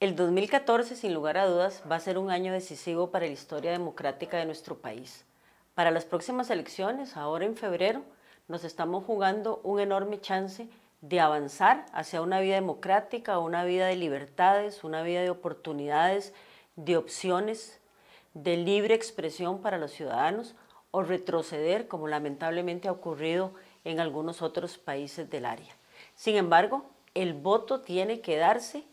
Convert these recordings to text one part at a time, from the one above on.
El 2014, sin lugar a dudas, va a ser un año decisivo para la historia democrática de nuestro país. Para las próximas elecciones, ahora en febrero, nos estamos jugando un enorme chance de avanzar hacia una vida democrática, una vida de libertades, una vida de oportunidades, de opciones, de libre expresión para los ciudadanos o retroceder, como lamentablemente ha ocurrido en algunos otros países del área. Sin embargo, el voto tiene que darse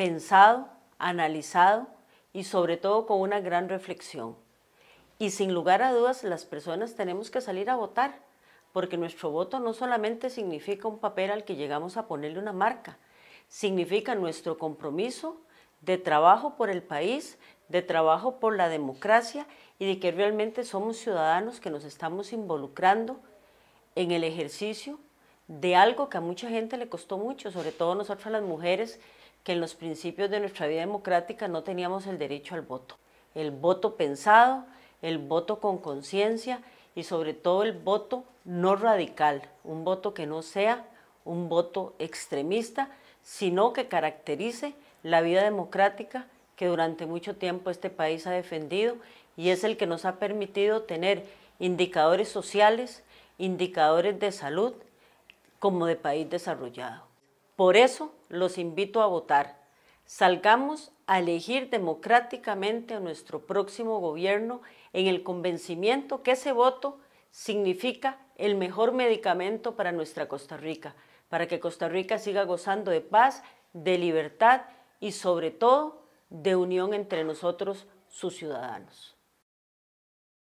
pensado, analizado y sobre todo con una gran reflexión. Y sin lugar a dudas, las personas tenemos que salir a votar, porque nuestro voto no solamente significa un papel al que llegamos a ponerle una marca, significa nuestro compromiso de trabajo por el país, de trabajo por la democracia y de que realmente somos ciudadanos que nos estamos involucrando en el ejercicio de algo que a mucha gente le costó mucho, sobre todo nosotras las mujeres, que en los principios de nuestra vida democrática no teníamos el derecho al voto. El voto pensado, el voto con conciencia y sobre todo el voto no radical, un voto que no sea un voto extremista, sino que caracterice la vida democrática que durante mucho tiempo este país ha defendido y es el que nos ha permitido tener indicadores sociales, indicadores de salud, como de país desarrollado. Por eso los invito a votar. Salgamos a elegir democráticamente a nuestro próximo gobierno en el convencimiento que ese voto significa el mejor medicamento para nuestra Costa Rica, para que Costa Rica siga gozando de paz, de libertad y sobre todo de unión entre nosotros, sus ciudadanos.